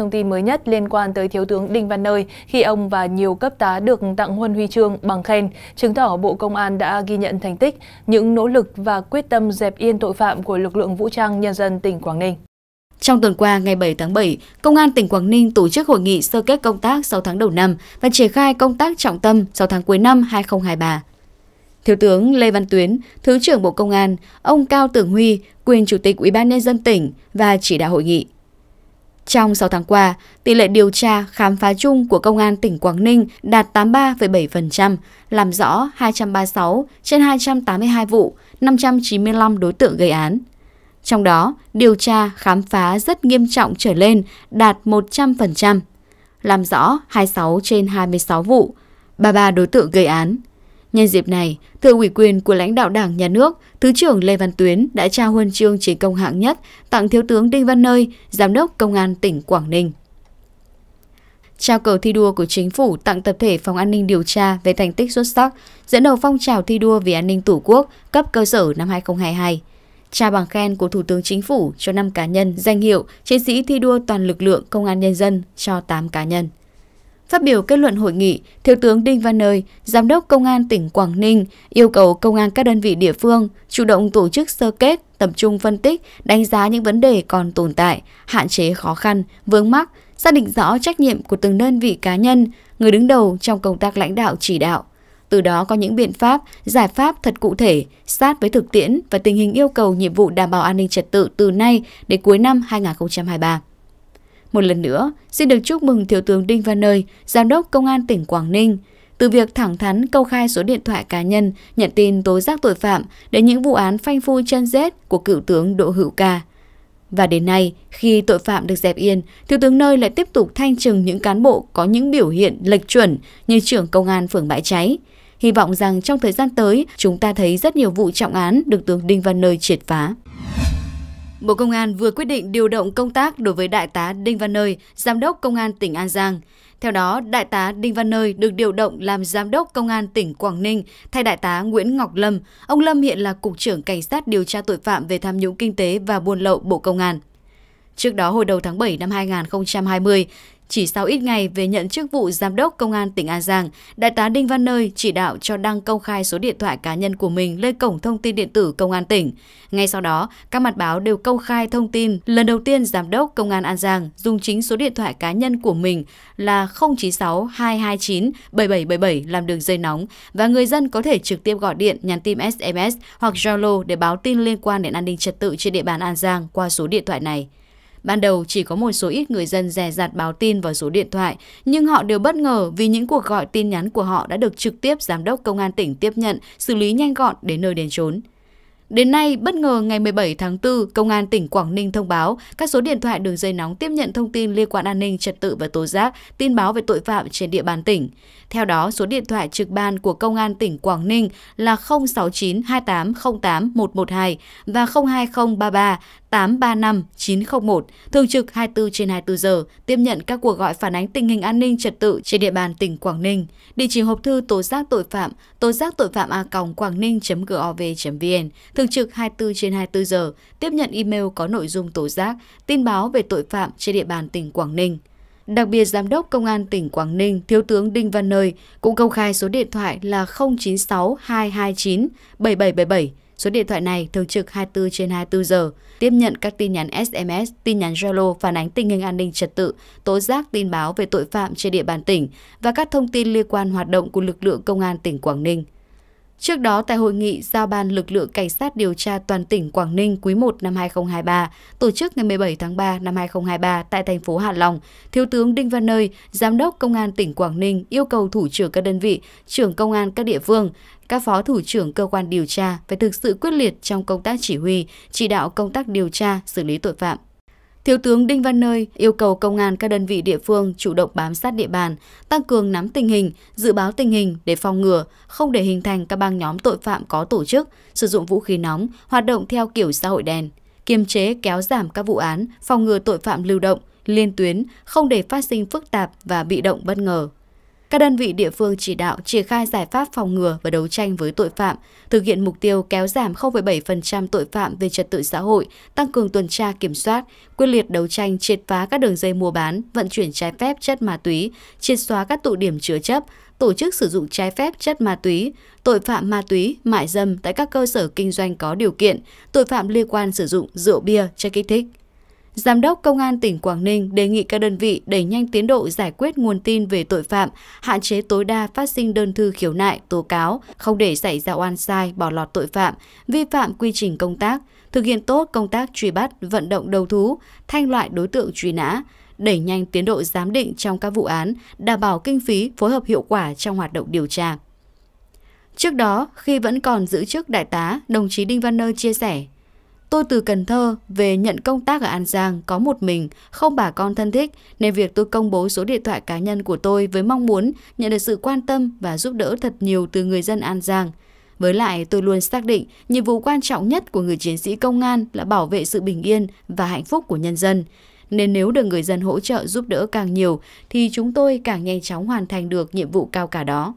Thông tin mới nhất liên quan tới Thiếu tướng Đinh Văn Nơi khi ông và nhiều cấp tá được tặng huân huy chương bằng khen, chứng tỏ Bộ Công an đã ghi nhận thành tích, những nỗ lực và quyết tâm dẹp yên tội phạm của lực lượng vũ trang nhân dân tỉnh Quảng Ninh. Trong tuần qua, ngày 7 tháng 7, Công an tỉnh Quảng Ninh tổ chức hội nghị sơ kết công tác 6 tháng đầu năm và triển khai công tác trọng tâm 6 tháng cuối năm 2023. Thiếu tướng Lê Văn Tuyến, Thứ trưởng Bộ Công an, ông Cao Tưởng Huy, quyền Chủ tịch Ủy ban nhân dân tỉnh và chỉ đạo hội nghị. Trong 6 tháng qua, tỷ lệ điều tra khám phá chung của Công an tỉnh Quảng Ninh đạt 83,7%, làm rõ 236 trên 282 vụ, 595 đối tượng gây án. Trong đó, điều tra khám phá rất nghiêm trọng trở lên đạt 100%, làm rõ 26 trên 26 vụ, 33 đối tượng gây án. Nhân dịp này, thừa ủy quyền của lãnh đạo Đảng Nhà nước, Thứ trưởng Lê Văn Tuyến đã trao huân chương chiến công hạng nhất tặng Thiếu tướng Đinh Văn Nơi, Giám đốc Công an tỉnh Quảng Ninh. Trao cờ thi đua của chính phủ tặng tập thể Phòng An ninh điều tra về thành tích xuất sắc, dẫn đầu phong trào thi đua vì an ninh Tổ quốc cấp cơ sở năm 2022. Trao bằng khen của Thủ tướng Chính phủ cho 5 cá nhân danh hiệu chiến sĩ thi đua toàn lực lượng công an nhân dân cho 8 cá nhân. Phát biểu kết luận hội nghị, Thiếu tướng Đinh Văn Nơi, Giám đốc Công an tỉnh Quảng Ninh yêu cầu Công an các đơn vị địa phương chủ động tổ chức sơ kết, tập trung phân tích, đánh giá những vấn đề còn tồn tại, hạn chế khó khăn, vướng mắc, xác định rõ trách nhiệm của từng đơn vị cá nhân, người đứng đầu trong công tác lãnh đạo chỉ đạo. Từ đó có những biện pháp, giải pháp thật cụ thể, sát với thực tiễn và tình hình yêu cầu nhiệm vụ đảm bảo an ninh trật tự từ nay đến cuối năm 2023. Một lần nữa, xin được chúc mừng Thiếu tướng Đinh Văn Nơi, Giám đốc Công an tỉnh Quảng Ninh, từ việc thẳng thắn câu khai số điện thoại cá nhân, nhận tin tố giác tội phạm đến những vụ án phanh phui chân rết của cựu tướng Đỗ Hữu Ca. Và đến nay, khi tội phạm được dẹp yên, Thiếu tướng Nơi lại tiếp tục thanh trừng những cán bộ có những biểu hiện lệch chuẩn như trưởng công an phường Bãi Cháy. Hy vọng rằng trong thời gian tới, chúng ta thấy rất nhiều vụ trọng án được tướng Đinh Văn Nơi triệt phá. Bộ Công an vừa quyết định điều động công tác đối với Đại tá Đinh Văn Nơi, Giám đốc Công an tỉnh An Giang. Theo đó, Đại tá Đinh Văn Nơi được điều động làm Giám đốc Công an tỉnh Quảng Ninh thay Đại tá Nguyễn Ngọc Lâm. Ông Lâm hiện là Cục trưởng Cảnh sát điều tra tội phạm về tham nhũng kinh tế và buôn lậu Bộ Công an. Trước đó hồi đầu tháng 7 năm 2020, chỉ sau ít ngày về nhận chức vụ giám đốc công an tỉnh An Giang, đại tá Đinh Văn Nơi chỉ đạo cho đăng công khai số điện thoại cá nhân của mình lên cổng thông tin điện tử công an tỉnh. Ngay sau đó, các mặt báo đều công khai thông tin lần đầu tiên giám đốc công an An Giang dùng chính số điện thoại cá nhân của mình là 096 229 7777 làm đường dây nóng và người dân có thể trực tiếp gọi điện, nhắn tin SMS hoặc Zalo để báo tin liên quan đến an ninh trật tự trên địa bàn An Giang qua số điện thoại này. Ban đầu chỉ có một số ít người dân rè dặt báo tin vào số điện thoại, nhưng họ đều bất ngờ vì những cuộc gọi tin nhắn của họ đã được trực tiếp giám đốc công an tỉnh tiếp nhận, xử lý nhanh gọn đến nơi đến chốn. Đến nay, bất ngờ ngày 17 tháng 4, Công an tỉnh Quảng Ninh thông báo các số điện thoại đường dây nóng tiếp nhận thông tin liên quan an ninh trật tự và tố giác, tin báo về tội phạm trên địa bàn tỉnh. Theo đó, số điện thoại trực ban của Công an tỉnh Quảng Ninh là 069 2808 112 và 02033 835 901, thường trực 24 trên 24 giờ, tiếp nhận các cuộc gọi phản ánh tình hình an ninh trật tự trên địa bàn tỉnh Quảng Ninh. Địa chỉ hộp thư tố giác tội phạm, tố giác tội phạm a quảng ninh.gov.vn thường trực 24 trên 24 giờ, tiếp nhận email có nội dung tố giác, tin báo về tội phạm trên địa bàn tỉnh Quảng Ninh. Đặc biệt, Giám đốc Công an tỉnh Quảng Ninh, Thiếu tướng Đinh Văn Nơi cũng công khai số điện thoại là 096 229 7777. Số điện thoại này thường trực 24 trên 24 giờ, tiếp nhận các tin nhắn SMS, tin nhắn Zalo phản ánh tình hình an ninh trật tự, tố giác tin báo về tội phạm trên địa bàn tỉnh và các thông tin liên quan hoạt động của lực lượng công an tỉnh Quảng Ninh. Trước đó tại hội nghị giao ban lực lượng cảnh sát điều tra toàn tỉnh Quảng Ninh quý 1 năm 2023, tổ chức ngày 17 tháng 3 năm 2023 tại thành phố Hạ Long, Thiếu tướng Đinh Văn Nơi, Giám đốc Công an tỉnh Quảng Ninh yêu cầu thủ trưởng các đơn vị, trưởng công an các địa phương, các phó thủ trưởng cơ quan điều tra phải thực sự quyết liệt trong công tác chỉ huy, chỉ đạo công tác điều tra, xử lý tội phạm Thiếu tướng Đinh Văn Nơi yêu cầu công an các đơn vị địa phương chủ động bám sát địa bàn, tăng cường nắm tình hình, dự báo tình hình để phòng ngừa, không để hình thành các băng nhóm tội phạm có tổ chức, sử dụng vũ khí nóng, hoạt động theo kiểu xã hội đen, kiềm chế kéo giảm các vụ án, phòng ngừa tội phạm lưu động, liên tuyến, không để phát sinh phức tạp và bị động bất ngờ các đơn vị địa phương chỉ đạo triển khai giải pháp phòng ngừa và đấu tranh với tội phạm, thực hiện mục tiêu kéo giảm 0,7% tội phạm về trật tự xã hội, tăng cường tuần tra kiểm soát, quyết liệt đấu tranh triệt phá các đường dây mua bán, vận chuyển trái phép chất ma túy, triệt xóa các tụ điểm chứa chấp, tổ chức sử dụng trái phép chất ma túy, tội phạm ma túy, mại dâm tại các cơ sở kinh doanh có điều kiện, tội phạm liên quan sử dụng rượu bia, chất kích thích. Giám đốc Công an tỉnh Quảng Ninh đề nghị các đơn vị đẩy nhanh tiến độ giải quyết nguồn tin về tội phạm, hạn chế tối đa phát sinh đơn thư khiếu nại, tố cáo, không để xảy ra oan sai, bỏ lọt tội phạm, vi phạm quy trình công tác, thực hiện tốt công tác truy bắt, vận động đầu thú, thanh loại đối tượng truy nã, đẩy nhanh tiến độ giám định trong các vụ án, đảm bảo kinh phí phối hợp hiệu quả trong hoạt động điều tra. Trước đó, khi vẫn còn giữ chức đại tá, đồng chí Đinh Văn Nơ chia sẻ – Tôi từ Cần Thơ về nhận công tác ở An Giang có một mình, không bà con thân thích, nên việc tôi công bố số điện thoại cá nhân của tôi với mong muốn nhận được sự quan tâm và giúp đỡ thật nhiều từ người dân An Giang. Với lại, tôi luôn xác định nhiệm vụ quan trọng nhất của người chiến sĩ công an là bảo vệ sự bình yên và hạnh phúc của nhân dân. Nên nếu được người dân hỗ trợ giúp đỡ càng nhiều, thì chúng tôi càng nhanh chóng hoàn thành được nhiệm vụ cao cả đó.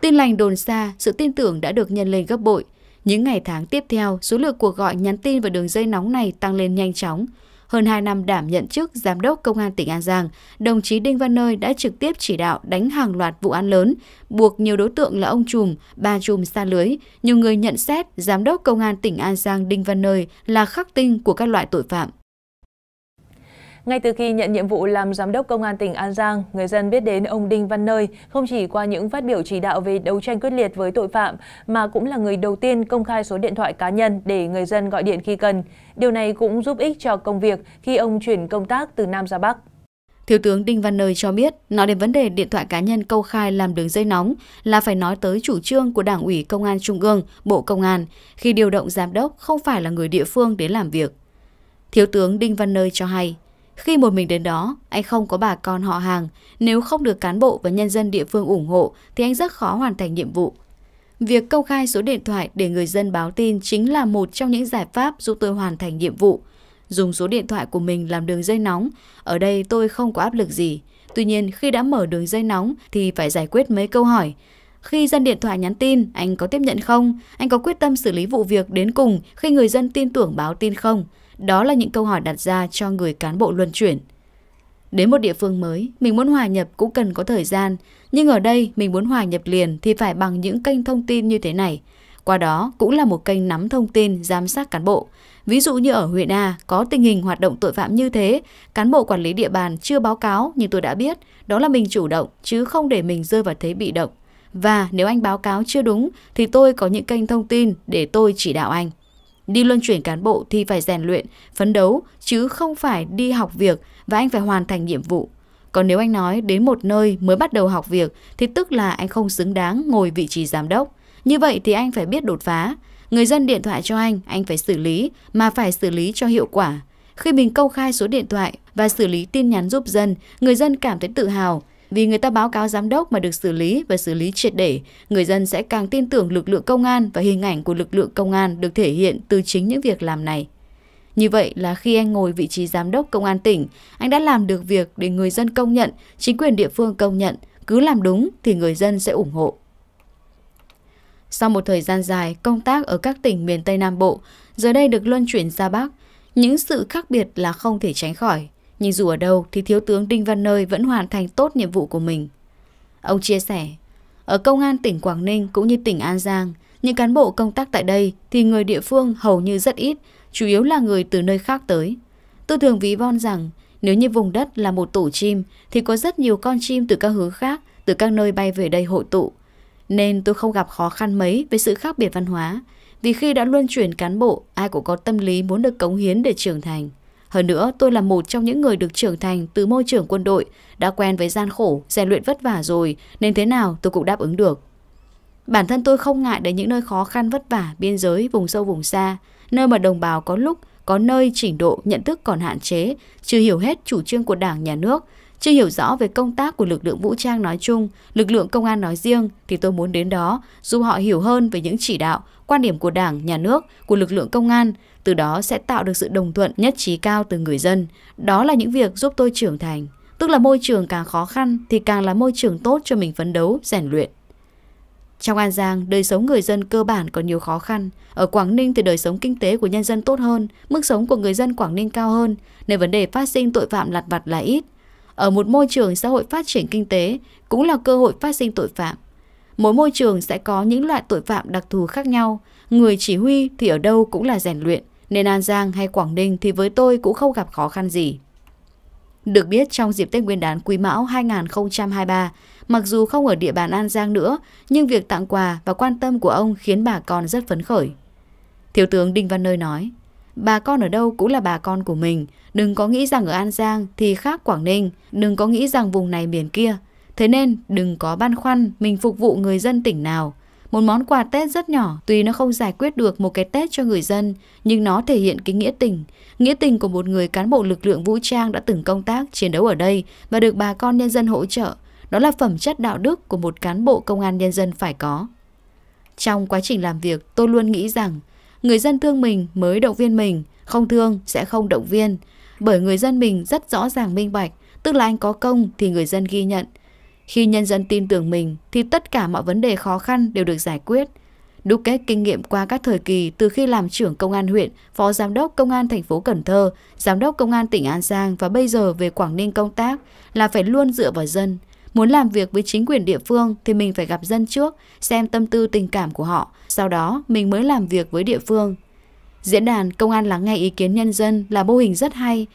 Tin lành đồn xa, sự tin tưởng đã được nhân lên gấp bội. Những ngày tháng tiếp theo, số lượng cuộc gọi nhắn tin và đường dây nóng này tăng lên nhanh chóng. Hơn 2 năm đảm nhận chức Giám đốc Công an tỉnh An Giang, đồng chí Đinh Văn Nơi đã trực tiếp chỉ đạo đánh hàng loạt vụ án lớn, buộc nhiều đối tượng là ông trùm, bà trùm xa lưới. Nhiều người nhận xét Giám đốc Công an tỉnh An Giang Đinh Văn Nơi là khắc tinh của các loại tội phạm. Ngay từ khi nhận nhiệm vụ làm giám đốc công an tỉnh An Giang, người dân biết đến ông Đinh Văn Nơi không chỉ qua những phát biểu chỉ đạo về đấu tranh quyết liệt với tội phạm, mà cũng là người đầu tiên công khai số điện thoại cá nhân để người dân gọi điện khi cần. Điều này cũng giúp ích cho công việc khi ông chuyển công tác từ Nam ra Bắc. Thiếu tướng Đinh Văn Nơi cho biết, nói đến vấn đề điện thoại cá nhân câu khai làm đường dây nóng là phải nói tới chủ trương của Đảng ủy Công an Trung ương, Bộ Công an, khi điều động giám đốc không phải là người địa phương đến làm việc. Thiếu tướng Đinh Văn Nơi cho hay, khi một mình đến đó, anh không có bà con họ hàng. Nếu không được cán bộ và nhân dân địa phương ủng hộ thì anh rất khó hoàn thành nhiệm vụ. Việc công khai số điện thoại để người dân báo tin chính là một trong những giải pháp giúp tôi hoàn thành nhiệm vụ. Dùng số điện thoại của mình làm đường dây nóng, ở đây tôi không có áp lực gì. Tuy nhiên, khi đã mở đường dây nóng thì phải giải quyết mấy câu hỏi. Khi dân điện thoại nhắn tin, anh có tiếp nhận không? Anh có quyết tâm xử lý vụ việc đến cùng khi người dân tin tưởng báo tin không? Đó là những câu hỏi đặt ra cho người cán bộ luân chuyển. Đến một địa phương mới, mình muốn hòa nhập cũng cần có thời gian, nhưng ở đây mình muốn hòa nhập liền thì phải bằng những kênh thông tin như thế này. Qua đó cũng là một kênh nắm thông tin, giám sát cán bộ. Ví dụ như ở huyện A có tình hình hoạt động tội phạm như thế, cán bộ quản lý địa bàn chưa báo cáo nhưng tôi đã biết, đó là mình chủ động chứ không để mình rơi vào thế bị động. Và nếu anh báo cáo chưa đúng thì tôi có những kênh thông tin để tôi chỉ đạo anh. Đi luân chuyển cán bộ thì phải rèn luyện, phấn đấu, chứ không phải đi học việc và anh phải hoàn thành nhiệm vụ. Còn nếu anh nói đến một nơi mới bắt đầu học việc thì tức là anh không xứng đáng ngồi vị trí giám đốc. Như vậy thì anh phải biết đột phá. Người dân điện thoại cho anh, anh phải xử lý, mà phải xử lý cho hiệu quả. Khi mình công khai số điện thoại và xử lý tin nhắn giúp dân, người dân cảm thấy tự hào, vì người ta báo cáo giám đốc mà được xử lý và xử lý triệt để, người dân sẽ càng tin tưởng lực lượng công an và hình ảnh của lực lượng công an được thể hiện từ chính những việc làm này. Như vậy là khi anh ngồi vị trí giám đốc công an tỉnh, anh đã làm được việc để người dân công nhận, chính quyền địa phương công nhận, cứ làm đúng thì người dân sẽ ủng hộ. Sau một thời gian dài công tác ở các tỉnh miền Tây Nam Bộ, giờ đây được luân chuyển ra Bắc, những sự khác biệt là không thể tránh khỏi. Nhưng dù ở đâu thì Thiếu tướng Đinh Văn Nơi vẫn hoàn thành tốt nhiệm vụ của mình. Ông chia sẻ, ở công an tỉnh Quảng Ninh cũng như tỉnh An Giang, những cán bộ công tác tại đây thì người địa phương hầu như rất ít, chủ yếu là người từ nơi khác tới. Tôi thường ví von rằng, nếu như vùng đất là một tổ chim thì có rất nhiều con chim từ các hướng khác, từ các nơi bay về đây hội tụ. Nên tôi không gặp khó khăn mấy về sự khác biệt văn hóa, vì khi đã luân chuyển cán bộ, ai cũng có tâm lý muốn được cống hiến để trưởng thành. Hơn nữa, tôi là một trong những người được trưởng thành từ môi trường quân đội, đã quen với gian khổ, rèn luyện vất vả rồi, nên thế nào tôi cũng đáp ứng được. Bản thân tôi không ngại đến những nơi khó khăn vất vả, biên giới, vùng sâu vùng xa, nơi mà đồng bào có lúc, có nơi trình độ nhận thức còn hạn chế, chưa hiểu hết chủ trương của đảng nhà nước, chưa hiểu rõ về công tác của lực lượng vũ trang nói chung, lực lượng công an nói riêng thì tôi muốn đến đó giúp họ hiểu hơn về những chỉ đạo, quan điểm của Đảng, Nhà nước, của lực lượng công an, từ đó sẽ tạo được sự đồng thuận nhất trí cao từ người dân. Đó là những việc giúp tôi trưởng thành. Tức là môi trường càng khó khăn thì càng là môi trường tốt cho mình phấn đấu, rèn luyện. Trong An Giang, đời sống người dân cơ bản còn nhiều khó khăn. Ở Quảng Ninh thì đời sống kinh tế của nhân dân tốt hơn, mức sống của người dân Quảng Ninh cao hơn, nên vấn đề phát sinh tội phạm lặt vặt là ít ở một môi trường xã hội phát triển kinh tế cũng là cơ hội phát sinh tội phạm mỗi môi trường sẽ có những loại tội phạm đặc thù khác nhau người chỉ huy thì ở đâu cũng là rèn luyện nên an giang hay quảng ninh thì với tôi cũng không gặp khó khăn gì được biết trong dịp Tết Nguyên đán Quý Mão 2023, mặc dù không ở địa bàn An Giang nữa, nhưng việc tặng quà và quan tâm của ông khiến bà con rất phấn khởi. Thiếu tướng Đinh Văn Nơi nói, Bà con ở đâu cũng là bà con của mình. Đừng có nghĩ rằng ở An Giang thì khác Quảng Ninh. Đừng có nghĩ rằng vùng này miền kia. Thế nên đừng có băn khoăn mình phục vụ người dân tỉnh nào. Một món quà Tết rất nhỏ, tuy nó không giải quyết được một cái Tết cho người dân, nhưng nó thể hiện cái nghĩa tình. Nghĩa tình của một người cán bộ lực lượng vũ trang đã từng công tác, chiến đấu ở đây và được bà con nhân dân hỗ trợ. Đó là phẩm chất đạo đức của một cán bộ công an nhân dân phải có. Trong quá trình làm việc, tôi luôn nghĩ rằng Người dân thương mình mới động viên mình, không thương sẽ không động viên. Bởi người dân mình rất rõ ràng minh bạch, tức là anh có công thì người dân ghi nhận. Khi nhân dân tin tưởng mình thì tất cả mọi vấn đề khó khăn đều được giải quyết. Đúc kết kinh nghiệm qua các thời kỳ từ khi làm trưởng công an huyện, phó giám đốc công an thành phố Cần Thơ, giám đốc công an tỉnh An Giang và bây giờ về Quảng Ninh công tác là phải luôn dựa vào dân. Muốn làm việc với chính quyền địa phương thì mình phải gặp dân trước, xem tâm tư tình cảm của họ, sau đó mình mới làm việc với địa phương. Diễn đàn Công an lắng nghe ý kiến nhân dân là mô hình rất hay.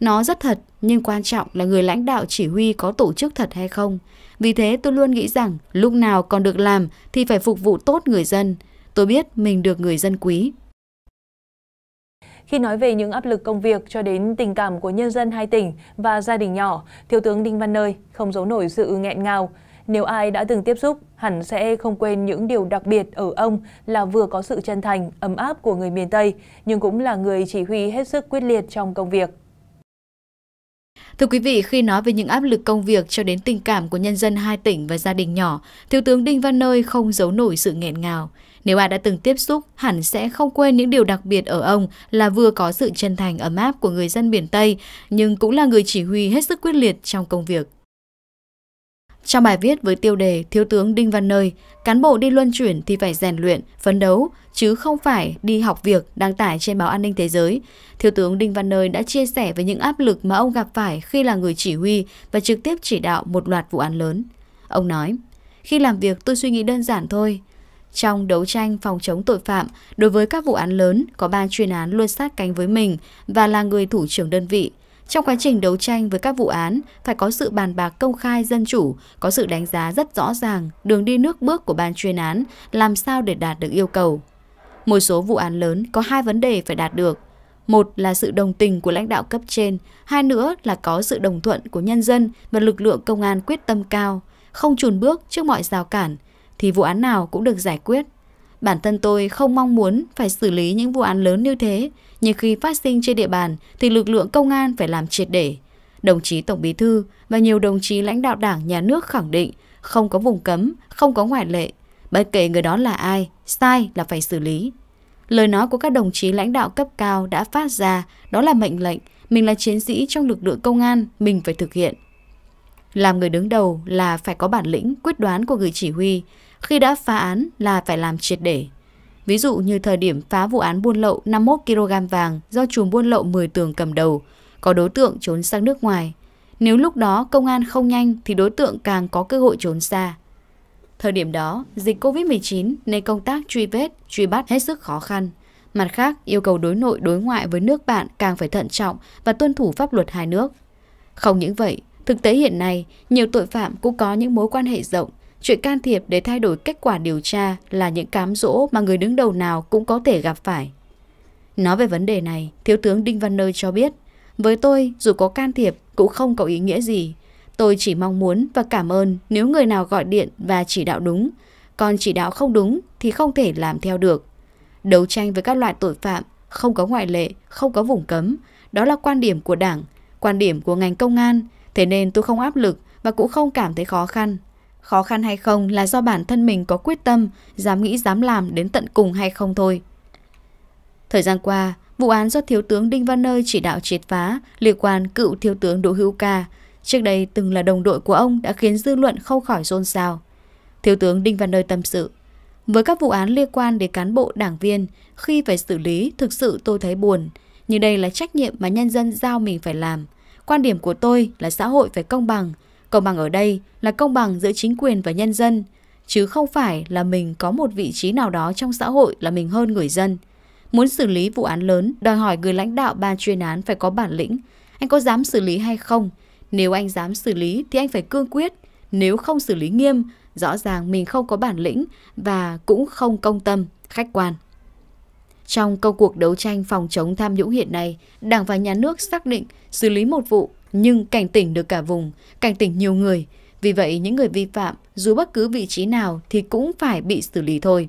Nó rất thật, nhưng quan trọng là người lãnh đạo chỉ huy có tổ chức thật hay không. Vì thế tôi luôn nghĩ rằng lúc nào còn được làm thì phải phục vụ tốt người dân. Tôi biết mình được người dân quý. Khi nói về những áp lực công việc cho đến tình cảm của nhân dân hai tỉnh và gia đình nhỏ, Thiếu tướng Đinh Văn Nơi không giấu nổi sự nghẹn ngào. Nếu ai đã từng tiếp xúc, hẳn sẽ không quên những điều đặc biệt ở ông là vừa có sự chân thành, ấm áp của người miền Tây, nhưng cũng là người chỉ huy hết sức quyết liệt trong công việc. Thưa quý vị, khi nói về những áp lực công việc cho đến tình cảm của nhân dân hai tỉnh và gia đình nhỏ, Thiếu tướng Đinh Văn Nơi không giấu nổi sự nghẹn ngào. Nếu ai đã từng tiếp xúc, hẳn sẽ không quên những điều đặc biệt ở ông là vừa có sự chân thành ấm áp của người dân miền Tây, nhưng cũng là người chỉ huy hết sức quyết liệt trong công việc. Trong bài viết với tiêu đề Thiếu tướng Đinh Văn Nơi, cán bộ đi luân chuyển thì phải rèn luyện, phấn đấu, chứ không phải đi học việc đăng tải trên báo An ninh Thế giới. Thiếu tướng Đinh Văn Nơi đã chia sẻ về những áp lực mà ông gặp phải khi là người chỉ huy và trực tiếp chỉ đạo một loạt vụ án lớn. Ông nói, khi làm việc tôi suy nghĩ đơn giản thôi, trong đấu tranh phòng chống tội phạm, đối với các vụ án lớn, có ban chuyên án luôn sát cánh với mình và là người thủ trưởng đơn vị. Trong quá trình đấu tranh với các vụ án, phải có sự bàn bạc công khai dân chủ, có sự đánh giá rất rõ ràng đường đi nước bước của ban chuyên án, làm sao để đạt được yêu cầu. Một số vụ án lớn có hai vấn đề phải đạt được. Một là sự đồng tình của lãnh đạo cấp trên, hai nữa là có sự đồng thuận của nhân dân và lực lượng công an quyết tâm cao, không chùn bước trước mọi rào cản, thì vụ án nào cũng được giải quyết. Bản thân tôi không mong muốn phải xử lý những vụ án lớn như thế, nhưng khi phát sinh trên địa bàn thì lực lượng công an phải làm triệt để. Đồng chí Tổng Bí Thư và nhiều đồng chí lãnh đạo đảng nhà nước khẳng định không có vùng cấm, không có ngoại lệ. Bất kể người đó là ai, sai là phải xử lý. Lời nói của các đồng chí lãnh đạo cấp cao đã phát ra, đó là mệnh lệnh, mình là chiến sĩ trong lực lượng công an, mình phải thực hiện. Làm người đứng đầu là phải có bản lĩnh, quyết đoán của người chỉ huy. Khi đã phá án là phải làm triệt để. Ví dụ như thời điểm phá vụ án buôn lậu 51kg vàng do chùm buôn lậu 10 tường cầm đầu, có đối tượng trốn sang nước ngoài. Nếu lúc đó công an không nhanh thì đối tượng càng có cơ hội trốn xa. Thời điểm đó, dịch Covid-19 nên công tác truy vết, truy bắt hết sức khó khăn. Mặt khác, yêu cầu đối nội đối ngoại với nước bạn càng phải thận trọng và tuân thủ pháp luật hai nước. Không những vậy, Thực tế hiện nay, nhiều tội phạm cũng có những mối quan hệ rộng. Chuyện can thiệp để thay đổi kết quả điều tra là những cám dỗ mà người đứng đầu nào cũng có thể gặp phải. Nói về vấn đề này, Thiếu tướng Đinh Văn Nơi cho biết, với tôi, dù có can thiệp cũng không có ý nghĩa gì. Tôi chỉ mong muốn và cảm ơn nếu người nào gọi điện và chỉ đạo đúng, còn chỉ đạo không đúng thì không thể làm theo được. Đấu tranh với các loại tội phạm, không có ngoại lệ, không có vùng cấm, đó là quan điểm của Đảng, quan điểm của ngành công an, Thế nên tôi không áp lực và cũng không cảm thấy khó khăn. Khó khăn hay không là do bản thân mình có quyết tâm, dám nghĩ dám làm đến tận cùng hay không thôi. Thời gian qua, vụ án do Thiếu tướng Đinh Văn Nơi chỉ đạo triệt phá liên quan cựu Thiếu tướng Đỗ Hữu Ca, trước đây từng là đồng đội của ông đã khiến dư luận không khỏi rôn rào Thiếu tướng Đinh Văn Nơi tâm sự, với các vụ án liên quan đến cán bộ đảng viên, khi phải xử lý thực sự tôi thấy buồn, nhưng đây là trách nhiệm mà nhân dân giao mình phải làm – Quan điểm của tôi là xã hội phải công bằng. Công bằng ở đây là công bằng giữa chính quyền và nhân dân, chứ không phải là mình có một vị trí nào đó trong xã hội là mình hơn người dân. Muốn xử lý vụ án lớn, đòi hỏi người lãnh đạo ban chuyên án phải có bản lĩnh. Anh có dám xử lý hay không? Nếu anh dám xử lý thì anh phải cương quyết. Nếu không xử lý nghiêm, rõ ràng mình không có bản lĩnh và cũng không công tâm, khách quan. Trong công cuộc đấu tranh phòng chống tham nhũng hiện nay, Đảng và Nhà nước xác định xử lý một vụ nhưng cảnh tỉnh được cả vùng, cảnh tỉnh nhiều người. Vì vậy, những người vi phạm, dù bất cứ vị trí nào thì cũng phải bị xử lý thôi.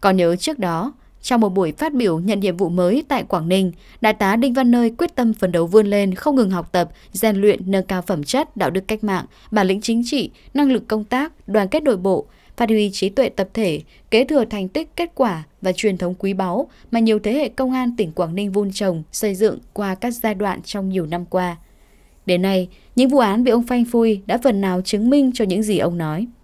Còn nhớ trước đó, trong một buổi phát biểu nhận nhiệm vụ mới tại Quảng Ninh, Đại tá Đinh Văn Nơi quyết tâm phấn đấu vươn lên, không ngừng học tập, rèn luyện, nâng cao phẩm chất, đạo đức cách mạng, bản lĩnh chính trị, năng lực công tác, đoàn kết nội bộ, phát huy trí tuệ tập thể, kế thừa thành tích, kết quả và truyền thống quý báu mà nhiều thế hệ công an tỉnh Quảng Ninh vun trồng, xây dựng qua các giai đoạn trong nhiều năm qua. Đến nay, những vụ án bị ông Phanh Phui đã phần nào chứng minh cho những gì ông nói.